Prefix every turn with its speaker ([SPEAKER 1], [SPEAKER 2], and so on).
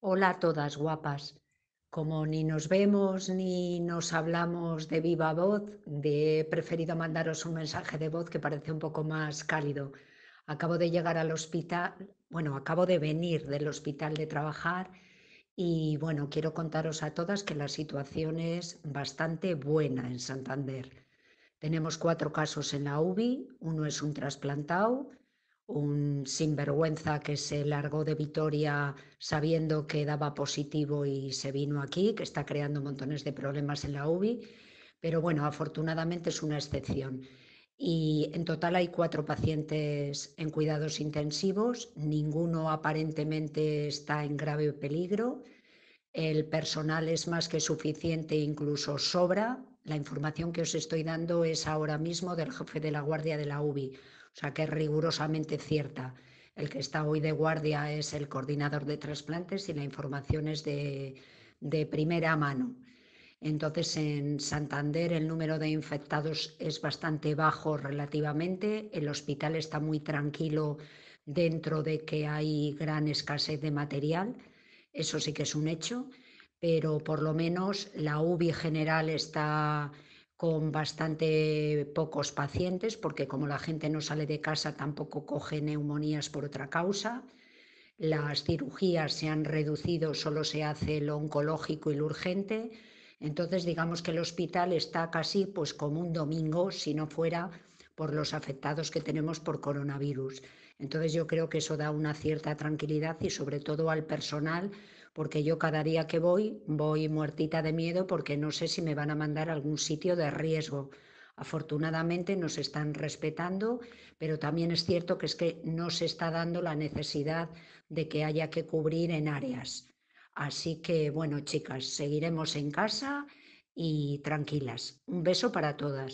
[SPEAKER 1] Hola a todas guapas. Como ni nos vemos ni nos hablamos de viva voz, de, he preferido mandaros un mensaje de voz que parece un poco más cálido. Acabo de llegar al hospital, bueno, acabo de venir del hospital de trabajar y bueno, quiero contaros a todas que la situación es bastante buena en Santander. Tenemos cuatro casos en la UBI, uno es un trasplantado, un sinvergüenza que se largó de Vitoria sabiendo que daba positivo y se vino aquí, que está creando montones de problemas en la UBI, pero bueno, afortunadamente es una excepción. Y en total hay cuatro pacientes en cuidados intensivos, ninguno aparentemente está en grave peligro, el personal es más que suficiente, incluso sobra, la información que os estoy dando es ahora mismo del jefe de la guardia de la UBI, o sea que es rigurosamente cierta. El que está hoy de guardia es el coordinador de trasplantes y la información es de, de primera mano. Entonces, en Santander el número de infectados es bastante bajo relativamente. El hospital está muy tranquilo dentro de que hay gran escasez de material. Eso sí que es un hecho pero por lo menos la UBI general está con bastante pocos pacientes, porque como la gente no sale de casa tampoco coge neumonías por otra causa. Las cirugías se han reducido, solo se hace lo oncológico y lo urgente. Entonces, digamos que el hospital está casi pues como un domingo, si no fuera por los afectados que tenemos por coronavirus. Entonces, yo creo que eso da una cierta tranquilidad y sobre todo al personal porque yo cada día que voy voy muertita de miedo porque no sé si me van a mandar a algún sitio de riesgo. Afortunadamente nos están respetando, pero también es cierto que es que no se está dando la necesidad de que haya que cubrir en áreas. Así que bueno, chicas, seguiremos en casa y tranquilas. Un beso para todas.